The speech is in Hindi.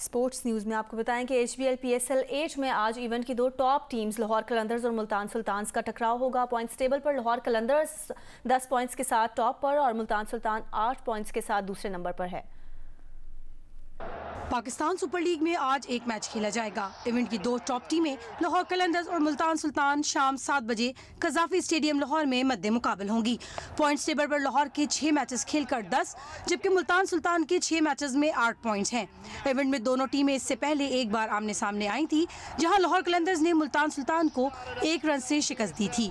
स्पोर्ट्स न्यूज़ में आपको बताएं कि H B L P S L eight में आज इवेंट की दो टॉप टीम्स लाहौर कलंदर्स और मुल्तान सुल्तान्स का टकराव होगा पॉइंट्स टेबल पर लाहौर कलंदर्स 10 पॉइंट्स के साथ टॉप पर और मुल्तान सुल्तान 8 पॉइंट्स के साथ दूसरे नंबर पर है पाकिस्तान सुपर लीग में आज एक मैच खेला जाएगा इवेंट की दो टॉप टीमें लाहौर कलंदर्स और मुल्तान सुल्तान शाम सात बजे कजाफी स्टेडियम लाहौर में मद्दे मुकाबल होंगी पॉइंट्स टेबल पर लाहौर के छह मैचेस खेलकर दस जबकि मुल्तान सुल्तान के छह मैचेस में आठ पॉइंट्स हैं इवेंट में दोनों टीमें इससे पहले एक बार आमने सामने आई थी जहाँ लाहौर कलंदर्स ने मुल्तान सुल्तान को एक रन से शिकस्त दी थी